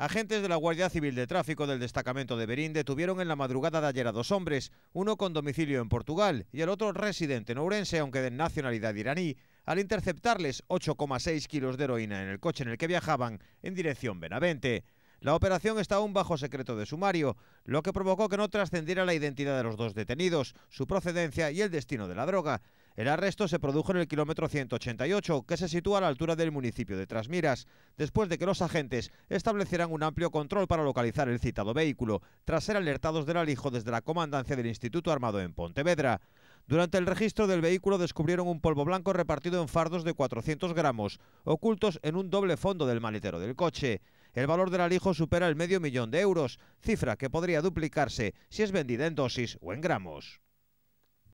Agentes de la Guardia Civil de Tráfico del destacamento de Berín detuvieron en la madrugada de ayer a dos hombres, uno con domicilio en Portugal y el otro residente en Ourense, aunque de nacionalidad iraní, al interceptarles 8,6 kilos de heroína en el coche en el que viajaban en dirección Benavente. La operación está aún bajo secreto de sumario, lo que provocó que no trascendiera la identidad de los dos detenidos, su procedencia y el destino de la droga, el arresto se produjo en el kilómetro 188, que se sitúa a la altura del municipio de Trasmiras, después de que los agentes establecieran un amplio control para localizar el citado vehículo, tras ser alertados del alijo desde la comandancia del Instituto Armado en Pontevedra. Durante el registro del vehículo descubrieron un polvo blanco repartido en fardos de 400 gramos, ocultos en un doble fondo del maletero del coche. El valor del alijo supera el medio millón de euros, cifra que podría duplicarse si es vendida en dosis o en gramos.